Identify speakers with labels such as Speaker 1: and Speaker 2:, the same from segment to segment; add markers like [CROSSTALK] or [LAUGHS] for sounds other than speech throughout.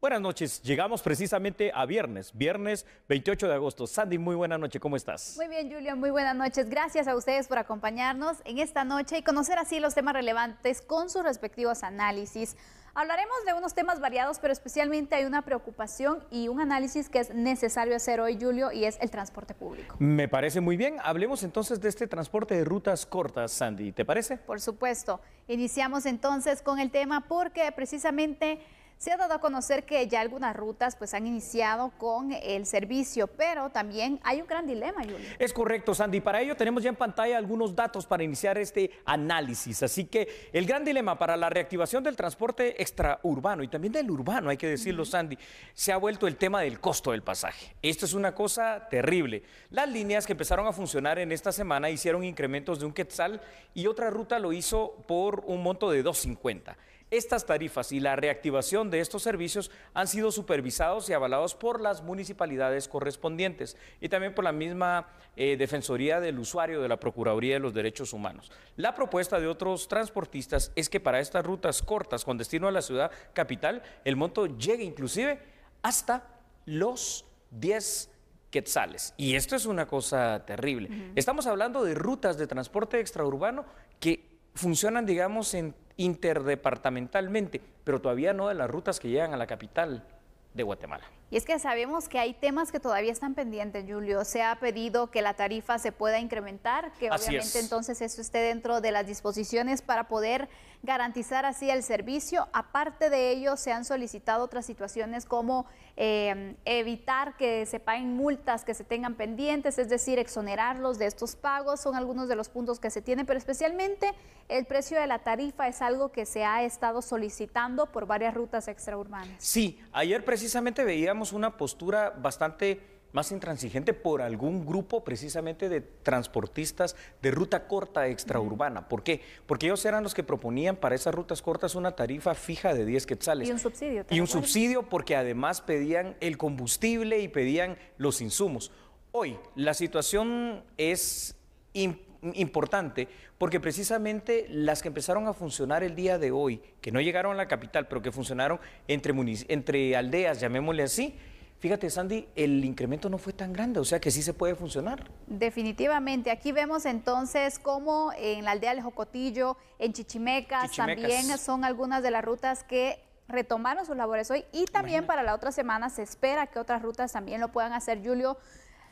Speaker 1: Buenas noches, llegamos precisamente a viernes, viernes 28 de agosto. Sandy, muy buena noche, ¿cómo estás?
Speaker 2: Muy bien, Julio, muy buenas noches. Gracias a ustedes por acompañarnos en esta noche y conocer así los temas relevantes con sus respectivos análisis. Hablaremos de unos temas variados, pero especialmente hay una preocupación y un análisis que es necesario hacer hoy, Julio, y es el transporte público.
Speaker 1: Me parece muy bien. Hablemos entonces de este transporte de rutas cortas, Sandy, ¿te parece? Por supuesto.
Speaker 2: Iniciamos entonces con el tema porque precisamente se ha dado a conocer que ya algunas rutas pues han iniciado con el servicio, pero también hay un gran dilema, Julio.
Speaker 1: Es correcto, Sandy. Para ello tenemos ya en pantalla algunos datos para iniciar este análisis. Así que el gran dilema para la reactivación del transporte extraurbano y también del urbano, hay que decirlo, Sandy, se ha vuelto el tema del costo del pasaje. Esto es una cosa terrible. Las líneas que empezaron a funcionar en esta semana hicieron incrementos de un quetzal y otra ruta lo hizo por un monto de 2.50. Estas tarifas y la reactivación de estos servicios han sido supervisados y avalados por las municipalidades correspondientes y también por la misma eh, Defensoría del Usuario de la Procuraduría de los Derechos Humanos. La propuesta de otros transportistas es que para estas rutas cortas con destino a la ciudad capital, el monto llegue inclusive hasta los 10 quetzales. Y esto es una cosa terrible. Estamos hablando de rutas de transporte extraurbano que funcionan, digamos, en interdepartamentalmente, pero todavía no de las rutas que llegan a la capital de Guatemala.
Speaker 2: Y es que sabemos que hay temas que todavía están pendientes, Julio. Se ha pedido que la tarifa se pueda incrementar, que obviamente entonces eso esté dentro de las disposiciones para poder garantizar así el servicio. Aparte de ello, se han solicitado otras situaciones como em, evitar que se paguen multas que se tengan pendientes, es decir, exonerarlos de estos pagos. Son algunos de los puntos que se tienen, pero especialmente el precio de la tarifa es algo que se ha estado solicitando por varias rutas extraurbanas.
Speaker 1: Sí, ayer precisamente veíamos una postura bastante más intransigente por algún grupo precisamente de transportistas de ruta corta extraurbana. ¿Por qué? Porque ellos eran los que proponían para esas rutas cortas una tarifa fija de 10 quetzales. Y un
Speaker 2: subsidio. Y un subsidio
Speaker 1: porque además pedían el combustible y pedían los insumos. Hoy la situación es importante importante porque precisamente las que empezaron a funcionar el día de hoy, que no llegaron a la capital, pero que funcionaron entre, entre aldeas, llamémosle así, Fíjate, Sandy, el incremento no fue tan grande, o sea que sí se puede funcionar.
Speaker 2: Definitivamente. Aquí vemos entonces cómo en la aldea de Jocotillo, en Chichimecas, también son algunas de las rutas que retomaron sus labores hoy y también para la otra semana se espera que otras rutas también lo puedan hacer, Julio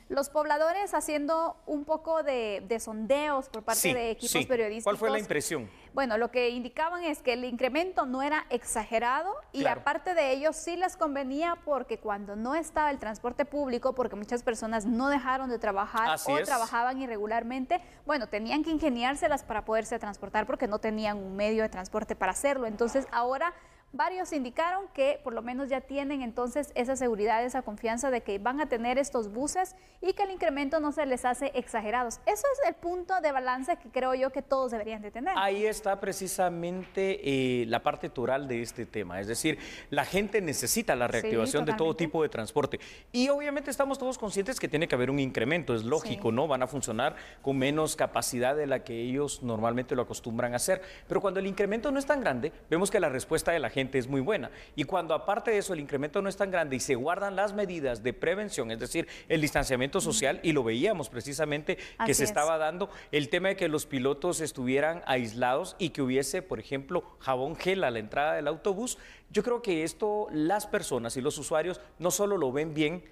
Speaker 2: los pobladores haciendo un poco de, sondeos por parte de equipos sí. periodísticos. ¿Cuál fue la impresión? Bueno, lo que indicaban es que el incremento no era exagerado y aparte de ello sí les convenía porque cuando no estaba el transporte público, porque muchas personas no dejaron de trabajar o trabajaban irregularmente, bueno, tenían que ingeniárselas para poderse transportar porque no tenían un medio de transporte para hacerlo. Entonces ahora Varios indicaron que por lo menos ya tienen entonces esa seguridad, esa confianza de que van a tener estos buses y que el incremento no se les hace exagerados. Eso es el punto de balance que creo yo que todos deberían de tener.
Speaker 1: Ahí está precisamente eh, la parte toral de este tema, es decir, la gente necesita la reactivación de todo tipo de transporte y obviamente estamos todos conscientes que tiene que haber un incremento, es lógico, ¿no? Van a funcionar con menos capacidad de la que ellos normalmente lo acostumbran a hacer, pero cuando el incremento no es tan grande, vemos que la respuesta de la gente gente es muy buena. Y cuando aparte de eso el incremento no es tan grande y se guardan las medidas de prevención, es decir, el distanciamiento social, y lo veíamos precisamente que se estaba dando, el tema de que los pilotos estuvieran aislados y que hubiese, por ejemplo, jabón gel a la entrada del autobús, yo creo que esto las personas y los usuarios no solo lo ven bien,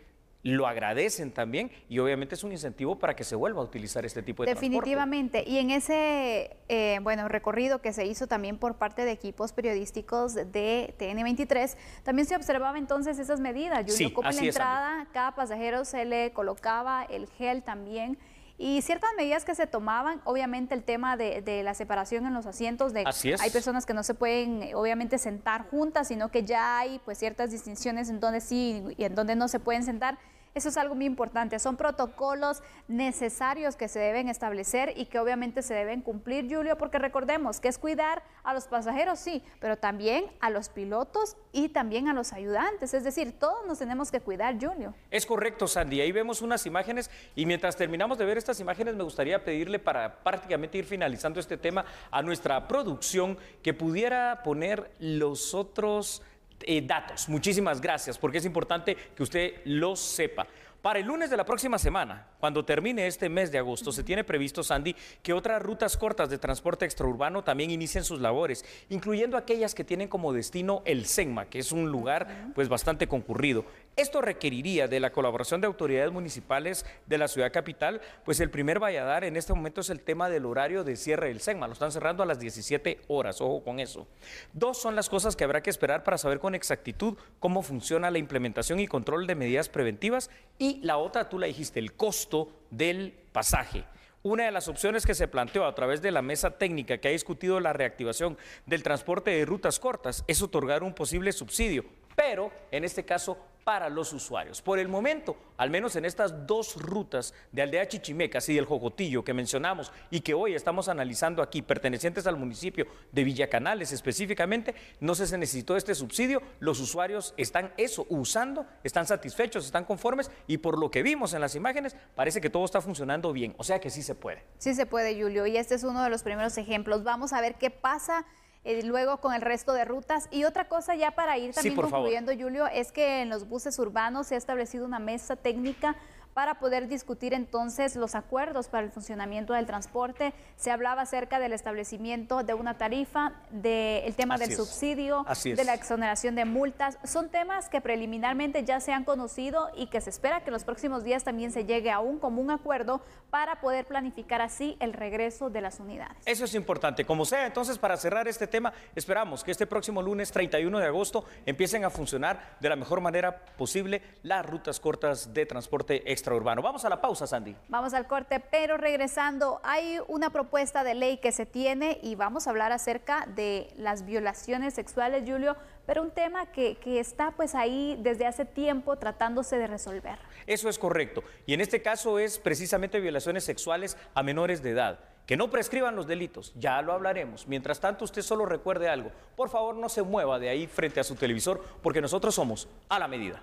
Speaker 1: lo agradecen también y obviamente es un incentivo para que se vuelva a utilizar este tipo de Definitivamente.
Speaker 2: Y en ese eh, bueno, recorrido que se hizo también por parte de equipos periodísticos de TN23, también se observaba entonces esas medidas. Yo sí, la entrada, cada pasajero se le colocaba el gel también y ciertas medidas que se tomaban, obviamente el tema de, la separación en los asientos, de hay personas que no se pueden obviamente sentar juntas, sino que ya hay pues ciertas distinciones en donde sí y en donde no se pueden sentar. Eso es algo muy importante. Son protocolos necesarios que se deben establecer y que obviamente se deben cumplir, Julio, porque recordemos que es cuidar a los pasajeros, sí, pero también a los pilotos y también a los ayudantes. Es decir, todos nos tenemos que cuidar, Julio.
Speaker 1: Es correcto, Sandy. Ahí vemos unas imágenes y mientras terminamos de ver estas imágenes, me gustaría pedirle para prácticamente ir finalizando este tema a nuestra producción que pudiera poner los otros eh, datos. Muchísimas gracias, porque es importante que usted lo sepa. Para el lunes de la próxima semana, cuando termine este mes de agosto, se tiene previsto, Sandy, que otras rutas cortas de transporte extraurbano también inicien sus labores, incluyendo aquellas que tienen como destino el SEGMA, que es un lugar pues bastante concurrido. Esto requeriría de la colaboración de autoridades municipales de la ciudad capital, pues el primer valladar en este momento es el tema del horario de cierre del SEMA, lo están cerrando a las 17 horas, ojo con eso. Dos son las cosas que habrá que esperar para saber con exactitud cómo funciona la implementación y control de medidas preventivas y la otra, tú la dijiste, el costo del pasaje. Una de las opciones que se planteó a través de la mesa técnica que ha discutido la reactivación del transporte de rutas cortas es otorgar un posible subsidio pero en este caso para los usuarios. Por el momento, al menos en estas dos rutas de Aldea Chichimecas y del Jocotillo que mencionamos y que hoy estamos analizando aquí, pertenecientes al municipio de Villacanales específicamente, no se necesitó este subsidio, los usuarios están eso usando, están satisfechos, están conformes y por lo que vimos en las imágenes parece que todo está funcionando bien, o sea que sí se puede.
Speaker 2: Sí se puede, Julio, y este es uno de los primeros ejemplos. Vamos a ver qué pasa y eh, luego con el resto de rutas. Y otra cosa ya para ir también concluyendo, Julio, es que en los buses urbanos se ha establecido una mesa técnica para poder discutir entonces los acuerdos para el funcionamiento del transporte. Se hablaba acerca del establecimiento de una tarifa, del tema del subsidio, de la exoneración de multas. Son temas que preliminarmente ya se han conocido y que se espera que en los próximos días también se llegue a un común acuerdo para poder planificar así el regreso de las unidades.
Speaker 1: Eso es importante. Como sea, entonces, para cerrar este tema, esperamos que este próximo lunes 31 de agosto empiecen a funcionar de la mejor manera posible las rutas cortas de transporte extra Vamos a la pausa, Sandy.
Speaker 2: Vamos al corte, pero regresando, hay una propuesta de ley que se tiene y vamos a hablar acerca de las violaciones sexuales, Julio, pero un tema que, que, está pues ahí desde hace tiempo tratándose de resolver.
Speaker 1: Eso es correcto. Y en este caso es precisamente violaciones sexuales a menores de edad. Que no prescriban los delitos, ya lo hablaremos. Mientras tanto, usted solo recuerde algo. Por favor, no se mueva de ahí frente a su televisor, porque nosotros somos a la medida.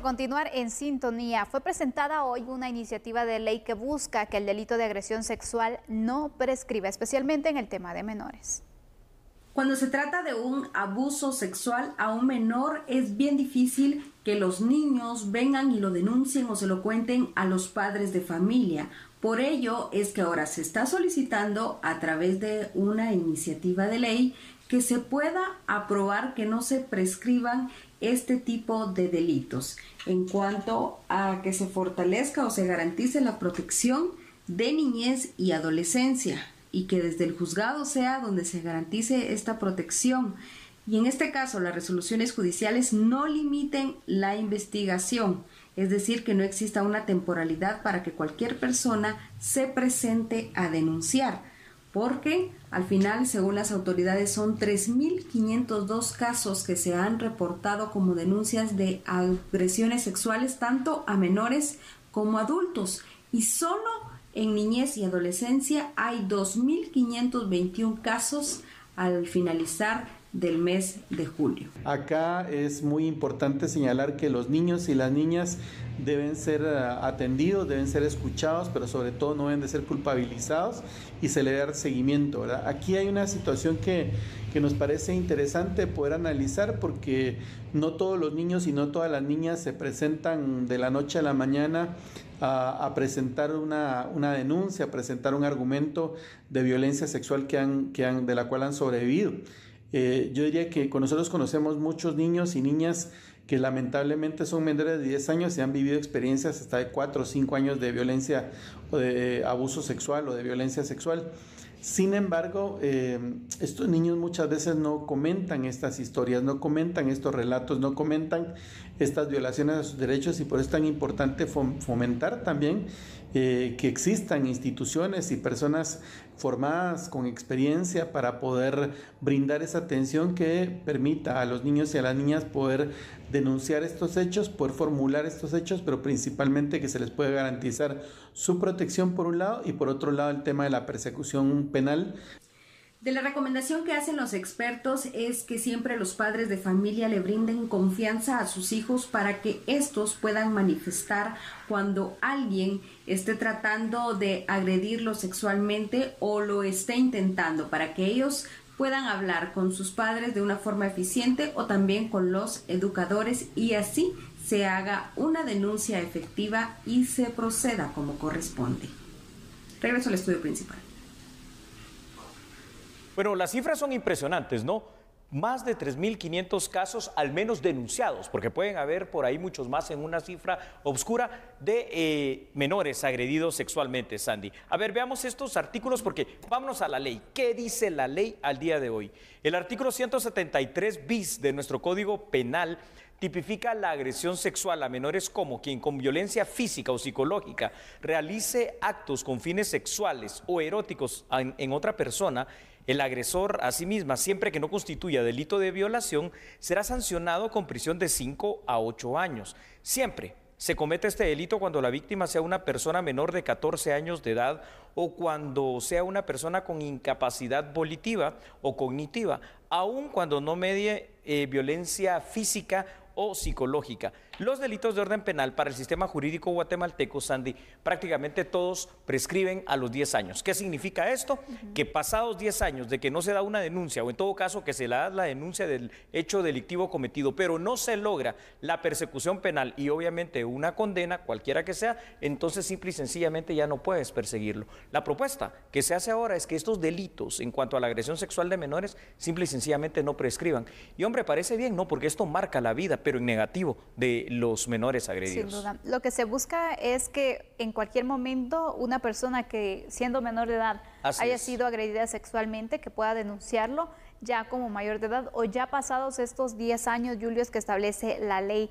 Speaker 2: continuar en sintonía. Fue presentada hoy una iniciativa de ley que busca que el delito de agresión sexual no prescriba, especialmente en el tema de menores.
Speaker 3: Cuando se trata de un abuso sexual a un menor, es bien difícil que los niños vengan y lo denuncien o se lo cuenten a los padres de familia. Por ello es que ahora se está solicitando a través de una iniciativa de ley que se pueda aprobar que no se prescriban este tipo de delitos en cuanto a que se fortalezca o se garantice la protección de niñez y adolescencia y que desde el juzgado sea donde se garantice esta protección. Y en este caso, las resoluciones judiciales no limiten la investigación, es decir, que no exista una temporalidad para que cualquier persona se presente a denunciar porque al final, según las autoridades, son 3.502 casos que se han reportado como denuncias de agresiones sexuales tanto a menores como adultos y solo en niñez y adolescencia hay 2.521 casos al finalizar del mes
Speaker 4: de julio. Acá es muy importante señalar que los niños y las niñas deben ser eh, atendidos, deben ser escuchados, pero sobre todo no deben de ser culpabilizados y se le dar seguimiento. Aquí hay una situación que, nos parece interesante poder analizar porque no todos los niños y no todas las niñas se presentan de la noche a la mañana a, presentar una, denuncia, a presentar un argumento de violencia sexual que de la cual han sobrevivido. Eh, yo diría que con nosotros conocemos muchos niños y niñas que lamentablemente son menores de 10 años y han vivido experiencias hasta de 4 o 5 años de violencia o de abuso sexual o de violencia sexual. Sin embargo, eh, estos niños muchas veces no comentan estas historias, no comentan estos relatos, no comentan estas violaciones a sus derechos y por eso es tan importante fomentar también eh, que existan instituciones y personas formadas con experiencia para poder brindar esa atención que permita a los niños y a las niñas poder denunciar estos hechos, poder formular estos hechos, pero principalmente que se les pueda garantizar su protección por un lado y por otro lado el tema de la persecución penal
Speaker 3: de la recomendación que hacen los expertos es que siempre los padres de familia le brinden confianza a sus hijos para que estos puedan manifestar cuando alguien esté tratando de agredirlo sexualmente o lo esté intentando, para que ellos puedan hablar con sus padres de una forma eficiente o también con los educadores y así se haga una denuncia efectiva y se proceda como corresponde. Regreso al estudio principal.
Speaker 1: Bueno, las cifras son impresionantes, ¿no? Más de 3.500 casos al menos denunciados, porque pueden haber por ahí muchos más en una cifra oscura de eh, menores agredidos sexualmente, Sandy. A ver, veamos estos artículos porque vámonos a la ley. ¿Qué dice la ley al día de hoy? El artículo 173 bis de nuestro Código Penal tipifica la agresión sexual a menores como quien con violencia física o psicológica realice actos con fines sexuales o eróticos en, en, otra persona el agresor, a sí misma, siempre que no constituya delito de violación, será sancionado con prisión de 5 a 8 años. Siempre se comete este delito cuando la víctima sea una persona menor de 14 años de edad o cuando sea una persona con incapacidad volitiva o cognitiva, aun cuando no medie eh, violencia física psicológica. Los delitos de orden penal para el sistema jurídico guatemalteco, Sandy, prácticamente todos prescriben a los 10 años. ¿Qué significa esto? Que pasados 10 años de que no se da una denuncia, o en todo caso que se la da la denuncia del hecho delictivo cometido, pero no se logra la persecución penal y obviamente una condena, cualquiera que sea, entonces simple y sencillamente ya no puedes perseguirlo. La propuesta que se hace ahora es que estos delitos en cuanto a la agresión sexual de menores simple y sencillamente no prescriban. Y hombre, parece bien, ¿no? Porque esto marca la vida, pero negativo, de los menores agredidos. Sin duda.
Speaker 2: Lo que se busca es que en cualquier momento una persona que siendo menor de edad haya sido agredida sexualmente, que pueda denunciarlo ya como mayor de edad o ya pasados estos 10 años, Julio, es que establece la ley.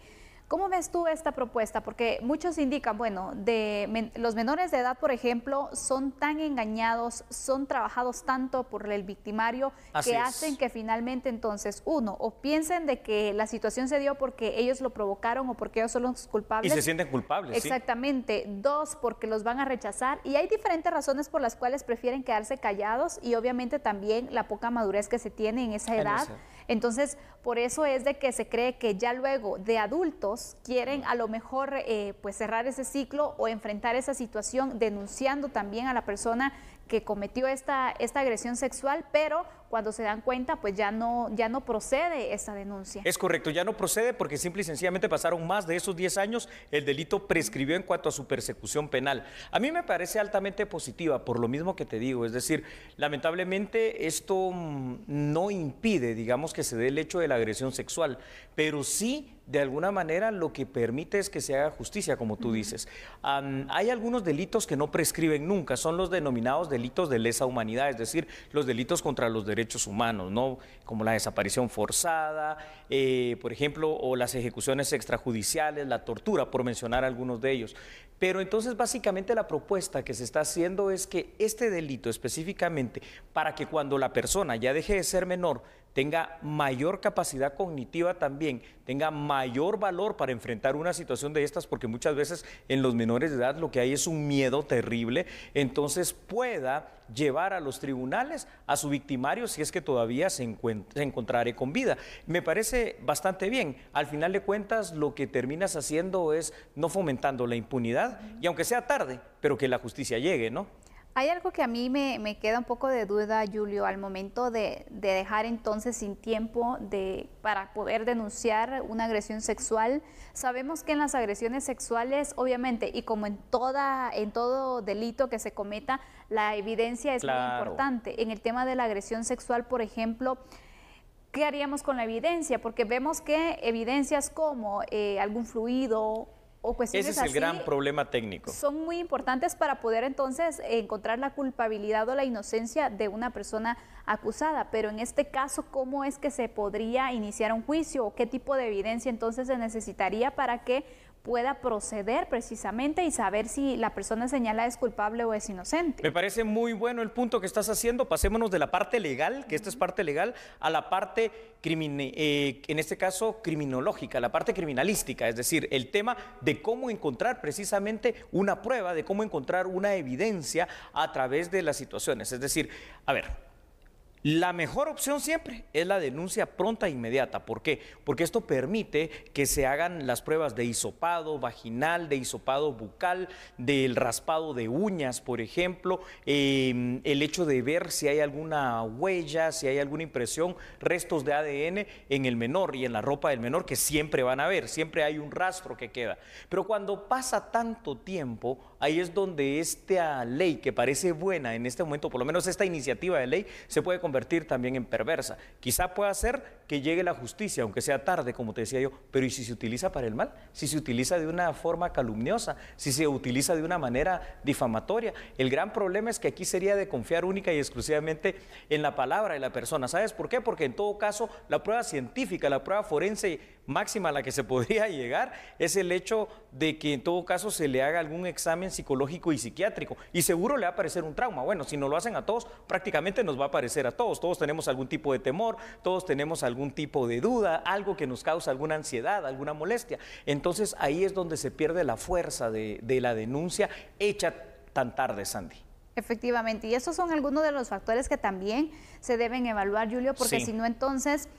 Speaker 2: ¿Cómo ves tú esta propuesta? Porque muchos indican, bueno, de los menores de edad, por ejemplo, son tan engañados, son trabajados tanto por el victimario que hacen que finalmente entonces, uno, o piensen de que la situación se dio porque ellos lo provocaron o porque ellos son los culpables. Y se sienten culpables. Exactamente. Dos, porque los van a rechazar. Y hay diferentes razones por las cuales prefieren quedarse callados y obviamente también la poca madurez que se tiene en esa edad. Entonces, por eso es de que se cree que ya luego de adultos quieren a lo mejor eh, pues cerrar ese ciclo o enfrentar esa situación denunciando también a la persona que cometió esta, esta agresión sexual, pero cuando se dan cuenta, pues ya no, ya no procede esa denuncia.
Speaker 1: Es correcto, ya no procede porque simple y sencillamente pasaron más de esos 10 años, el delito prescribió en cuanto a su persecución penal. A mí me parece altamente positiva, por lo mismo que te digo, es decir, lamentablemente esto mm, no impide, digamos, que se dé el hecho de la agresión sexual, pero sí de alguna manera lo que permite es que se haga justicia, como tú dices. hay algunos delitos que no prescriben nunca, son los denominados delitos de lesa humanidad, es decir, los delitos contra los derechos humanos, ¿no? como la desaparición forzada, eh, por ejemplo, o las ejecuciones extrajudiciales, la tortura, por mencionar algunos de ellos. Pero entonces básicamente la propuesta que se está haciendo es que este delito específicamente, para que cuando la persona ya deje de ser menor, tenga mayor capacidad cognitiva también, tenga mayor valor para enfrentar una situación de estas, porque muchas veces en los menores de edad lo que hay es un miedo terrible, entonces pueda llevar a los tribunales a su victimario si es que todavía se, se encontraré con vida. Me parece bastante bien. Al final de cuentas, lo que terminas haciendo es no fomentando la impunidad, y aunque sea tarde, pero que la justicia llegue, ¿no?
Speaker 2: Hay algo que a mí me, queda un poco de duda, Julio, al momento de, dejar entonces sin tiempo de, para poder denunciar una agresión sexual. Sabemos que en las agresiones sexuales, obviamente, y como en, toda, en todo delito que se cometa, la evidencia es muy importante. En el tema de la agresión sexual, por ejemplo, ¿qué haríamos con la evidencia? Porque vemos que evidencias como eh, algún fluido ese es el gran
Speaker 1: problema técnico. Son
Speaker 2: muy importantes para poder entonces encontrar la culpabilidad o la inocencia de una persona acusada, pero en este caso, ¿cómo es que se podría iniciar un juicio o qué tipo de evidencia entonces se necesitaría para que pueda proceder precisamente y saber si la persona señala es culpable o es inocente.
Speaker 1: Me parece muy bueno el punto que estás haciendo. Pasémonos de la parte legal, que esta es parte legal, a la parte, eh, en este caso, criminológica, la parte criminalística, es decir, el tema de cómo encontrar precisamente una prueba, de cómo encontrar una evidencia a través de las situaciones. Es decir, a ver, la mejor opción siempre es la denuncia pronta e inmediata. ¿Por qué? Porque esto permite que se hagan las pruebas de hisopado vaginal, de hisopado bucal, del raspado de uñas, por ejemplo, em, el hecho de ver si hay alguna huella, si hay alguna impresión, restos de ADN en el menor y en la ropa del menor, que siempre van a ver, siempre hay un rastro que queda. Pero cuando pasa tanto tiempo, ahí es donde esta ley que parece buena en este momento, por lo menos esta iniciativa de ley, se puede convertir también en perversa. Quizá pueda ser que llegue la justicia, aunque sea tarde, como te decía yo, pero ¿y si se utiliza para el mal? Si se utiliza de una forma calumniosa, si se utiliza de una manera difamatoria. El gran problema es que aquí sería de confiar única y exclusivamente en la palabra de la persona. ¿Sabes por qué? Porque en todo caso, la prueba científica, la prueba forense máxima a la que se [LAUGHS] podría llegar es el hecho de que en todo caso se le haga algún examen psicológico y psiquiátrico. Y seguro le va a aparecer un trauma. Bueno, si no lo hacen a todos, prácticamente nos va a aparecer a todos. Todos tenemos algún tipo de temor, todos tenemos algún algún tipo de duda, algo que nos causa alguna ansiedad, alguna molestia. Entonces ahí es donde se pierde la fuerza de, la denuncia hecha tan tarde, Sandy.
Speaker 2: Efectivamente, y esos son algunos de los factores que también se deben evaluar, Julio, porque si no entonces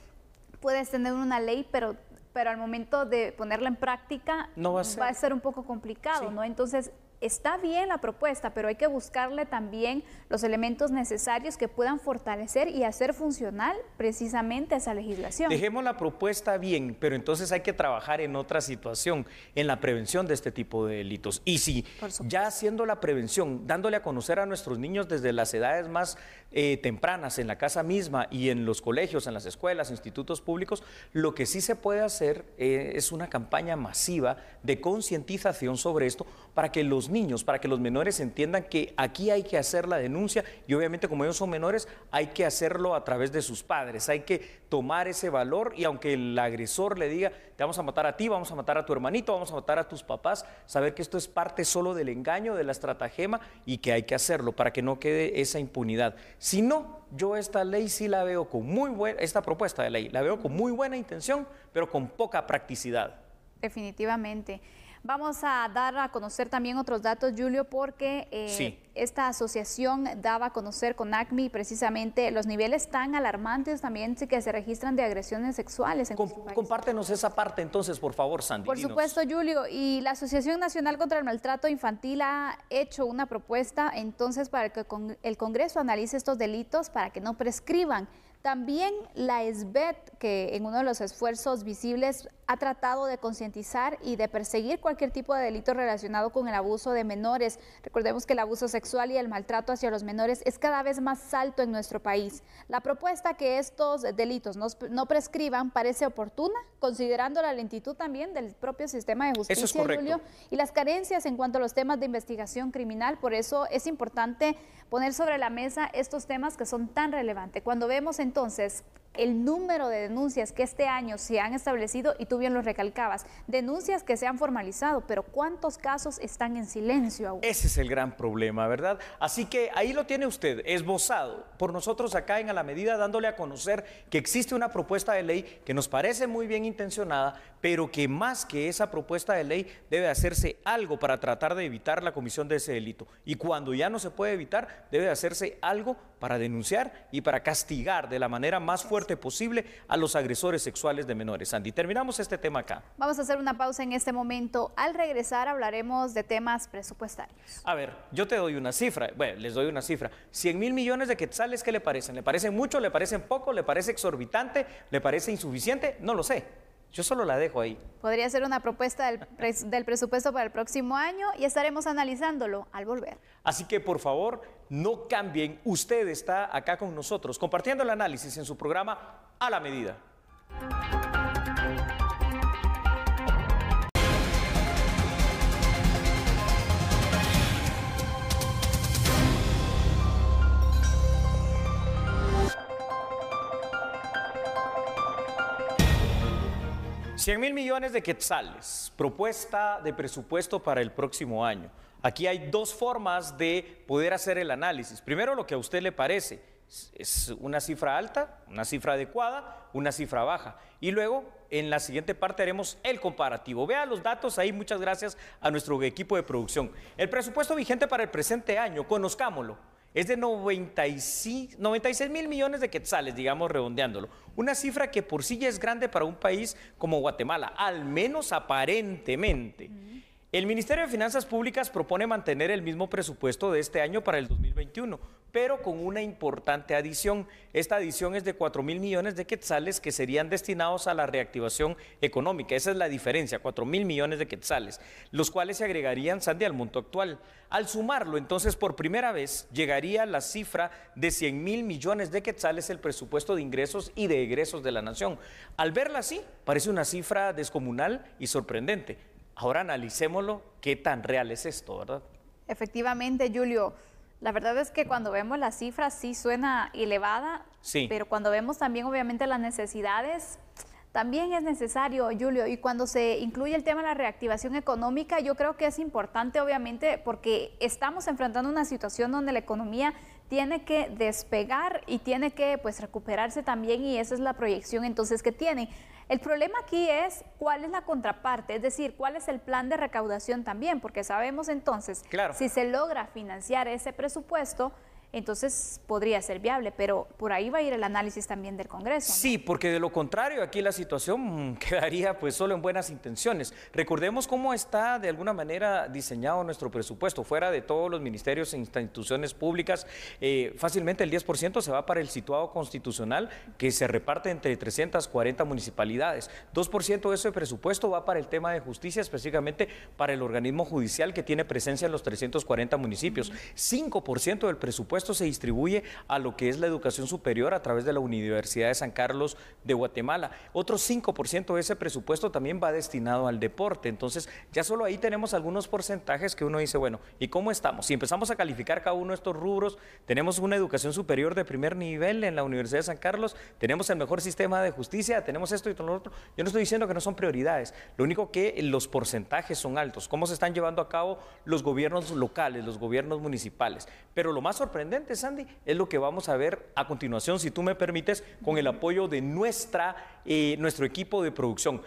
Speaker 2: puedes tener una ley, pero pero al momento de ponerla en práctica va, a ser. un poco complicado, ¿no? Entonces, está bien la propuesta, pero hay que buscarle también los elementos necesarios que puedan fortalecer y hacer funcional precisamente esa legislación. Dejemos
Speaker 1: la propuesta bien, pero entonces hay que trabajar en otra situación, en la prevención de este tipo de delitos. Y si ya haciendo la prevención, dándole a conocer a nuestros niños desde las edades más eh, tempranas, en la casa misma y en los colegios, en las escuelas, institutos públicos, lo que sí se puede hacer eh, es una campaña masiva de concientización sobre esto para que los niños, para que los menores entiendan que aquí hay que hacer la denuncia y obviamente como ellos son menores hay que hacerlo a través de sus padres, hay que tomar ese valor y aunque el agresor le diga, te vamos a matar a ti, vamos a matar a tu hermanito, vamos a matar a tus papás, saber que esto es parte solo del engaño, de la estratagema y que hay que hacerlo para que no quede esa impunidad. Si no, yo esta ley sí la veo con muy buena, esta propuesta de ley la veo con muy buena intención, pero con poca practicidad.
Speaker 2: Definitivamente. Vamos a dar a conocer también otros datos, Julio, porque eh, esta asociación daba a conocer con ACMI precisamente los niveles tan alarmantes también que se registran de agresiones sexuales.
Speaker 1: compártenos esa parte entonces, por favor, Sandy. Por supuesto,
Speaker 2: Julio. Y la Asociación Nacional contra el Maltrato Infantil ha hecho una propuesta entonces para que el Congreso analice estos delitos para que no prescriban también la ESBET, que en uno de los esfuerzos visibles ha tratado de concientizar y de perseguir cualquier tipo de delito relacionado con el abuso de menores. Recordemos que el abuso sexual y el maltrato hacia los menores es cada vez más alto en nuestro país. La propuesta que estos delitos no, prescriban parece oportuna, considerando la lentitud también del propio sistema de justicia, Julio, y las carencias en cuanto a los temas de investigación criminal. Por eso es importante poner sobre la mesa estos temas que son tan relevantes. Cuando vemos en entonces el número de denuncias que este año se han establecido, y tú bien lo recalcabas, denuncias que se han formalizado, pero ¿cuántos casos están en silencio aún?
Speaker 1: Ese es el gran problema, ¿verdad? Así que ahí lo tiene usted, esbozado por nosotros acá en A la Medida, dándole a conocer que existe una propuesta de ley que nos parece muy bien intencionada, pero que más que esa propuesta de ley debe hacerse algo para tratar de evitar la comisión de ese delito. Y cuando ya no se puede evitar, debe hacerse algo para denunciar y para castigar de la manera más fuerte posible a los agresores sexuales de menores. Andy, terminamos este tema acá.
Speaker 2: Vamos a hacer una pausa en este momento. Al regresar hablaremos de temas presupuestarios.
Speaker 1: A ver, yo te doy una cifra. Bueno, les doy una cifra. 100 mil millones de quetzales, ¿qué le parecen? ¿Le parecen mucho? ¿Le parecen poco? ¿Le parece exorbitante? ¿Le parece insuficiente? No lo sé. Yo solo la dejo ahí.
Speaker 2: Podría ser una propuesta del, presupuesto para el próximo año y estaremos analizándolo al volver.
Speaker 1: Así que por favor, no cambien. Usted está acá con nosotros compartiendo el análisis en su programa A la Medida. 100 mil millones de quetzales, propuesta de presupuesto para el próximo año. Aquí hay dos formas de poder hacer el análisis. Primero, lo que a usted le parece. Es una cifra alta, una cifra adecuada, una cifra baja. Y luego, en la siguiente parte haremos el comparativo. Vea los datos ahí, muchas gracias a nuestro equipo de producción. El presupuesto vigente para el presente año, conozcámoslo es de 96, 96 mil millones de quetzales, digamos redondeándolo. Una cifra que por sí ya es grande para un país como Guatemala, al menos aparentemente. El Ministerio de Finanzas Públicas propone mantener el mismo presupuesto de este año para el 2021, pero con una importante adición. Esta adición es de 4 mil millones de quetzales que serían destinados a la reactivación económica. Esa es la diferencia, 4 mil millones de quetzales, los cuales se agregarían, Sandy, al monto actual. Al sumarlo, entonces, por primera vez llegaría la cifra de 100 mil millones de quetzales el presupuesto de ingresos y de egresos de la nación. Al verla así, parece una cifra descomunal y sorprendente. Ahora analicémoslo, qué tan real es esto, ¿verdad?
Speaker 2: Efectivamente, Julio. La verdad es que cuando vemos las cifras sí suena elevada, pero cuando vemos también obviamente las necesidades, también es necesario, Julio, y cuando se incluye el tema de la reactivación económica, yo creo que es importante, obviamente, porque estamos enfrentando una situación donde la economía tiene que despegar y tiene que pues recuperarse también y esa es la proyección entonces que tiene. El problema aquí es cuál es la contraparte, es decir, cuál es el plan de recaudación también, porque sabemos entonces, si se logra financiar ese presupuesto, entonces podría ser viable, pero por ahí va a ir el análisis también del Congreso.
Speaker 1: Sí, porque de lo contrario aquí la situación [LAUGHS] quedaría pues solo en buenas intenciones. Recordemos cómo está de alguna manera diseñado nuestro presupuesto, fuera de todos los ministerios e instituciones públicas, eh, fácilmente el 10% se va para el situado constitucional que se reparte entre 340 municipalidades, 2% de ese presupuesto va para el tema de justicia, específicamente para el organismo judicial que tiene presencia en los 340 municipios, 5% del presupuesto esto se distribuye a lo que es la educación superior a través de la Universidad de San Carlos de Guatemala. Otro 5% de ese presupuesto también va destinado al deporte. Entonces, ya solo ahí tenemos algunos porcentajes que uno dice, bueno, ¿y cómo estamos? Si empezamos a calificar cada uno de estos rubros, tenemos una educación superior de primer nivel en la Universidad de San Carlos, tenemos el mejor sistema de justicia, tenemos esto y todo lo otro. Yo no estoy diciendo que no son prioridades, lo único que los porcentajes son altos, cómo se están llevando a cabo los gobiernos locales, los gobiernos municipales. Pero lo más sorprendente Sandy, es lo que vamos a ver a continuación, si tú me permites, con el apoyo de nuestra, eh, nuestro equipo de producción.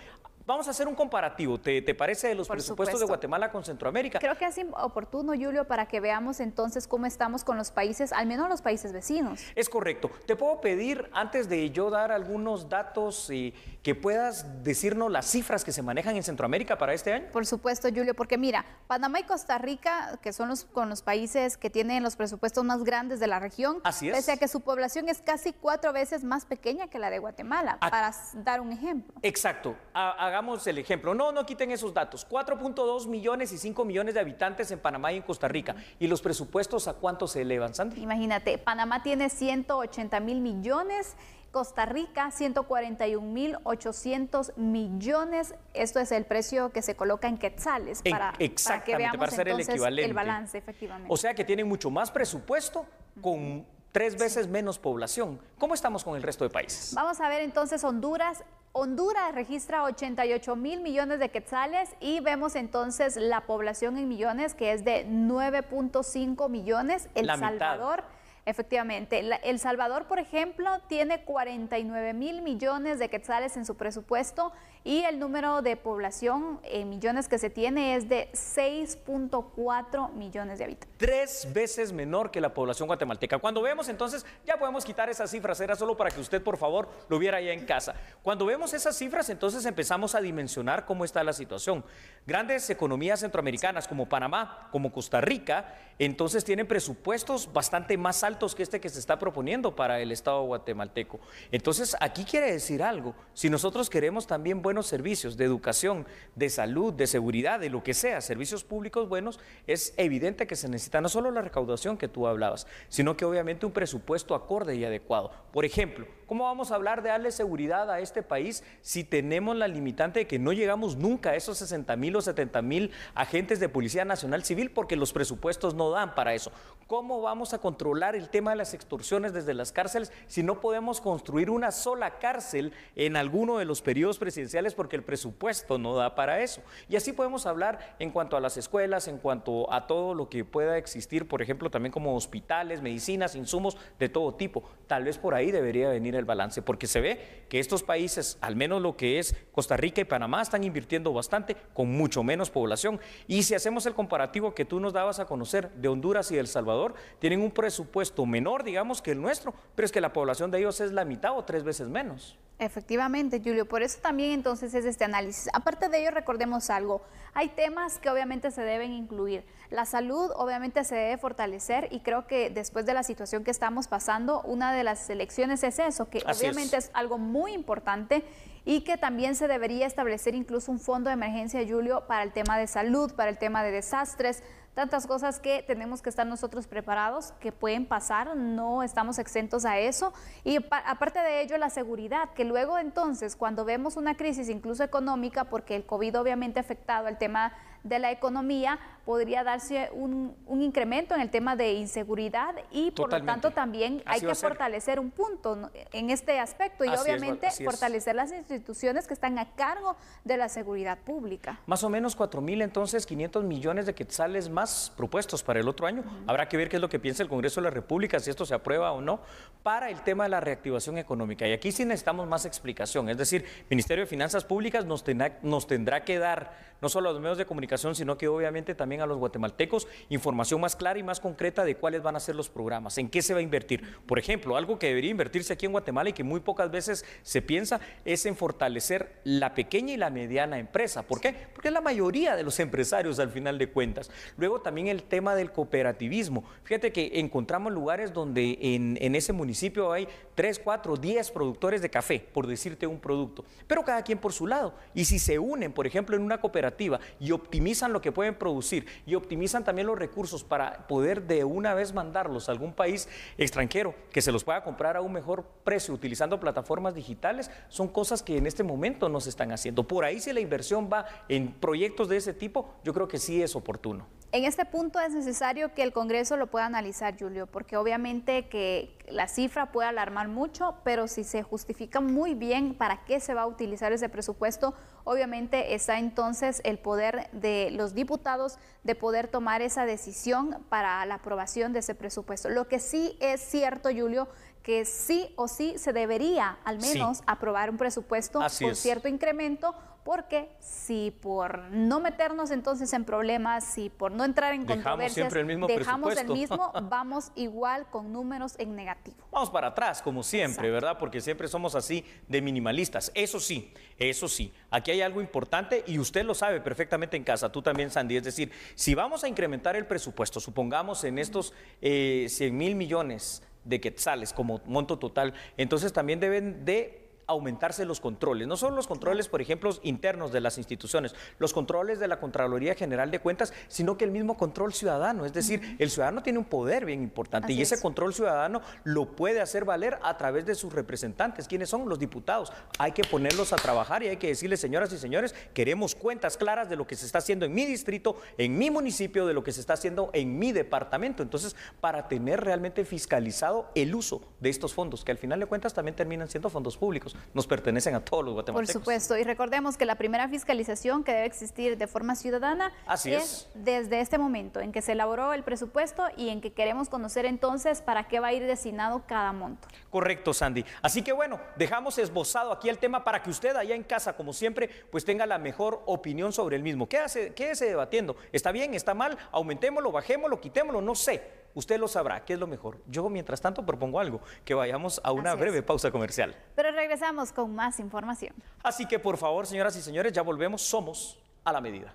Speaker 1: Vamos a hacer un comparativo, ¿te, parece, de los presupuestos de Guatemala con Centroamérica? Creo
Speaker 2: que es oportuno, Julio, para que veamos entonces cómo estamos con los países, al menos los países vecinos.
Speaker 1: Es correcto. Te puedo pedir, antes de yo dar algunos datos... Eh, que puedas decirnos las cifras que se manejan en Centroamérica para este año? Por supuesto,
Speaker 2: Julio, porque mira, Panamá y Costa Rica, que son los, con los países que tienen los presupuestos más grandes de la región, Así es. pese a que su población es casi cuatro veces más pequeña que la de Guatemala, para dar un ejemplo.
Speaker 1: Exacto, hagamos el ejemplo. No, no quiten esos datos. 4.2 millones y 5 millones de habitantes en Panamá y en Costa Rica. ¿Y los presupuestos a cuánto se elevan, Sandy?
Speaker 2: Imagínate, Panamá tiene 180 mil millones Costa Rica, 141.800 millones. Esto es el precio que se coloca en quetzales para, que veamos entonces, el, equivalente. el balance, efectivamente. O
Speaker 1: sea que tienen mucho más presupuesto con tres veces menos población. ¿Cómo estamos con el resto de países?
Speaker 2: Vamos a ver entonces Honduras. Honduras registra 88 mil millones de quetzales y vemos entonces la población en millones que es de 9.5 millones. El Salvador. Efectivamente, El Salvador, por ejemplo, tiene 49 mil millones de quetzales en su presupuesto y el número de población en eh, millones que se tiene es de 6.4 millones de habitantes.
Speaker 1: Tres veces menor que la población guatemalteca. Cuando vemos entonces, ya podemos quitar esas cifras, era solo para que usted por favor lo viera allá en casa. Cuando vemos esas cifras, entonces empezamos a dimensionar cómo está la situación. Grandes economías centroamericanas como Panamá, como Costa Rica, entonces tienen presupuestos bastante más altos que este que se está proponiendo para el Estado guatemalteco. Entonces, aquí quiere decir algo. Si nosotros queremos también servicios de educación, de salud, de seguridad, de lo que sea, servicios públicos buenos, es evidente que se necesita no solo la recaudación que tú hablabas, sino que obviamente un presupuesto acorde y adecuado. Por ejemplo, ¿cómo vamos a hablar de darle seguridad a este país si tenemos la limitante de que no llegamos nunca a esos 60 mil o 70 mil agentes de Policía Nacional Civil porque los presupuestos no dan para eso? ¿Cómo vamos a controlar el tema de las extorsiones desde las cárceles si no podemos construir una sola cárcel en alguno de los periodos presidenciales? porque el presupuesto no da para eso. Y así podemos hablar en cuanto a las escuelas, en cuanto a todo lo que pueda existir, por ejemplo, también como hospitales, medicinas, insumos de todo tipo. Tal vez por ahí debería venir el balance, porque se ve que estos países, al menos lo que es Costa Rica y Panamá, están invirtiendo bastante con mucho menos población. Y si hacemos el comparativo que tú nos dabas a conocer de Honduras y El Salvador, tienen un presupuesto menor, digamos, que el nuestro, pero es que la población de ellos es la mitad o tres veces menos.
Speaker 2: Efectivamente, Julio. Por eso también entonces entonces es este análisis. Aparte de ello, recordemos algo, hay temas que obviamente se deben incluir. La salud obviamente se debe fortalecer y creo que después de la situación que estamos pasando, una de las elecciones es eso, que obviamente es algo muy importante y que también se debería establecer incluso un fondo de emergencia, Julio, para el tema de salud, para el tema de desastres, tantas cosas que tenemos que estar nosotros preparados, que pueden pasar, no estamos exentos a eso. Y aparte de ello, la seguridad, que luego entonces, cuando vemos una crisis incluso económica, porque el COVID obviamente ha afectado el tema de la economía, podría darse un, incremento en el tema de inseguridad y por lo tanto también hay que fortalecer un punto en este aspecto y obviamente fortalecer las instituciones que están a cargo de la seguridad pública.
Speaker 1: Más o menos 4 mil entonces 500 millones de quetzales más propuestos para el otro año. Habrá que ver qué es lo que piensa el Congreso de la República, si esto se aprueba o no, para el tema de la reactivación económica. Y aquí sí necesitamos más explicación. Es decir, Ministerio de Finanzas Públicas nos nos tendrá que dar no solo a los medios de comunicación, sino que obviamente también a los guatemaltecos, información más clara y más concreta de cuáles van a ser los programas, en qué se va a invertir. Por ejemplo, algo que debería invertirse aquí en Guatemala y que muy pocas veces se piensa es en fortalecer la pequeña y la mediana empresa. ¿Por qué? Porque es la mayoría de los empresarios al final de cuentas. Luego también el tema del cooperativismo. Fíjate que encontramos lugares donde en, ese municipio hay 3, 4, 10 productores de café, por decirte un producto, pero cada quien por su lado. Y si se unen, por ejemplo, en una cooperativa, y optimizan lo que pueden producir y optimizan también los recursos para poder de una vez mandarlos a algún país extranjero que se los pueda comprar a un mejor precio utilizando plataformas digitales, son cosas que en este momento no se están haciendo. Por ahí si la inversión va en proyectos de ese tipo, yo creo que sí es oportuno.
Speaker 2: En este punto es necesario que el Congreso lo pueda analizar, Julio, porque obviamente que la cifra puede alarmar mucho, pero si se justifica muy bien para qué se va a utilizar ese presupuesto, obviamente está entonces el poder de los diputados de poder tomar esa decisión para la aprobación de ese presupuesto. Lo que sí es cierto, Julio, que sí o sí se debería al menos aprobar un presupuesto con cierto incremento porque si por no meternos entonces en problemas, si por no entrar en dejamos dejamos el mismo, [LAUGHS] vamos igual con números en negativo.
Speaker 1: Vamos para atrás, como siempre, ¿verdad? Porque siempre somos así de minimalistas. Eso sí, eso sí, aquí hay algo importante y usted lo sabe perfectamente en casa, tú también, Sandy. Es decir, si vamos a incrementar el presupuesto, supongamos en estos 100 eh, mil millones de quetzales como monto total, entonces también deben de aumentarse los controles, no solo los controles, por ejemplo, internos de las instituciones, los controles de la Contraloría General de Cuentas, sino que el mismo control ciudadano, es decir, el ciudadano tiene un poder bien importante y ese control ciudadano lo puede hacer valer a través de sus representantes, quienes son los diputados. Hay que ponerlos a trabajar y hay que decirles, señoras y señores, queremos cuentas claras de lo que se está haciendo en mi distrito, en mi municipio, de lo que se está haciendo en mi departamento. Entonces, para tener realmente fiscalizado el uso de estos fondos, que al final de cuentas también terminan siendo fondos públicos nos pertenecen a todos los guatemaltecos. Por supuesto,
Speaker 2: y recordemos que la primera fiscalización que debe existir de forma ciudadana es, desde este momento en que se elaboró el presupuesto y en que queremos conocer entonces para qué va a ir destinado cada monto.
Speaker 1: Correcto, Sandy. Así que bueno, dejamos esbozado aquí el tema para que usted allá en casa, como siempre, pues tenga la mejor opinión sobre el mismo. quédese debatiendo. ¿Está bien? ¿Está mal? Aumentémoslo, bajémoslo, quitémoslo, no sé Usted lo sabrá, ¿qué es lo mejor? Yo, mientras tanto, propongo algo, que vayamos a una breve pausa comercial.
Speaker 2: Pero regresamos con más información.
Speaker 1: Así que, por favor, señoras y señores, ya volvemos. Somos a la medida.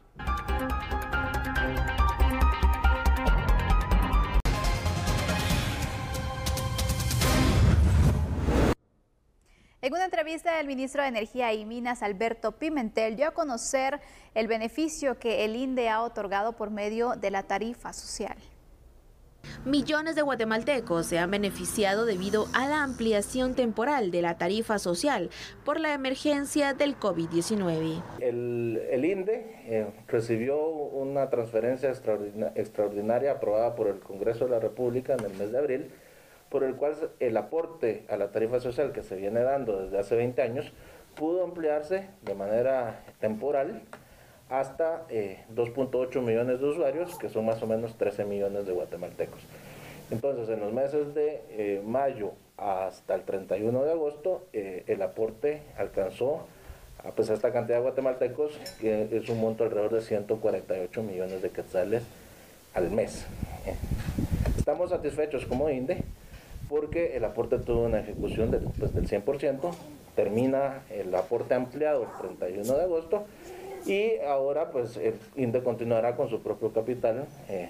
Speaker 2: En una entrevista, del ministro de Energía y Minas, Alberto Pimentel, dio a conocer el beneficio que el INDE ha otorgado por medio de la tarifa social.
Speaker 3: Millones de guatemaltecos se han beneficiado debido a la ampliación temporal de la tarifa social por la emergencia del COVID-19.
Speaker 5: El, INDE eh, recibió una transferencia extraordinaria aprobada por el Congreso de la República en el mes de abril, por el cual el aporte a la tarifa social que se viene dando desde hace 20 años pudo ampliarse de manera temporal hasta 2.8 eh, millones de usuarios, que son más o menos 13 millones de guatemaltecos. Entonces, en los meses de eh, mayo hasta el 31 de agosto, eh, el aporte alcanzó a pesar esta cantidad de guatemaltecos, que es un monto alrededor de 148 millones de quetzales al mes. Estamos satisfechos como INDE porque el aporte tuvo una ejecución del 100%, pues, termina el aporte ampliado el 31 de agosto y ahora pues el eh, INDE continuará con su propio capital eh,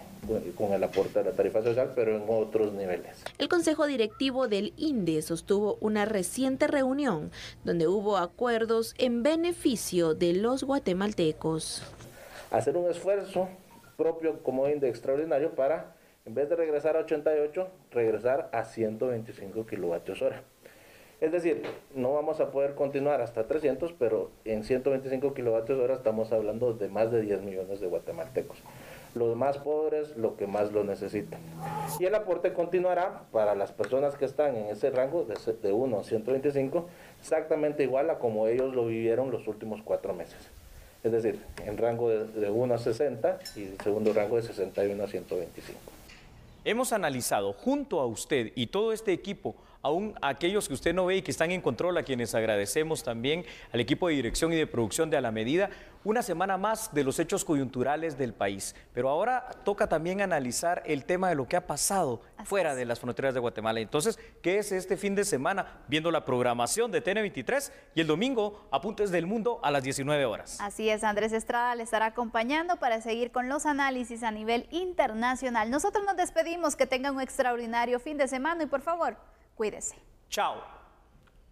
Speaker 5: con el aporte de la tarifa social, pero en otros niveles.
Speaker 3: El Consejo Directivo del INDE sostuvo una reciente reunión donde hubo acuerdos en beneficio de los guatemaltecos.
Speaker 5: Hacer un esfuerzo propio como INDE extraordinario para, en vez de regresar a 88, regresar a 125 kilovatios hora. Es decir, no vamos a poder continuar hasta 300, pero en 125 kilovatios hora estamos hablando de más de 10 millones de guatemaltecos. Los más pobres, lo que más lo necesitan. Y el aporte continuará para las personas que están en ese rango de, 1 a 125, exactamente igual a como ellos lo vivieron los últimos cuatro meses. Es decir, en rango de, 1 a 60 y segundo rango de 61 a 125.
Speaker 1: Hemos analizado junto a usted y todo este equipo aún aquellos que usted no ve y que están en control, a quienes agradecemos también al equipo de dirección y de producción de A la Medida, una semana más de los hechos coyunturales del país. Pero ahora toca también analizar el tema de lo que ha pasado fuera de las fronteras de Guatemala. Entonces, ¿qué es este fin de semana? Viendo la programación de TN23 y el domingo, Apuntes del Mundo a las 19 horas.
Speaker 2: Así es, Andrés Estrada le estará acompañando para seguir con los análisis a nivel internacional. Nosotros nos despedimos, que tengan un extraordinario fin de semana y por favor, Cuídese.
Speaker 1: Chao.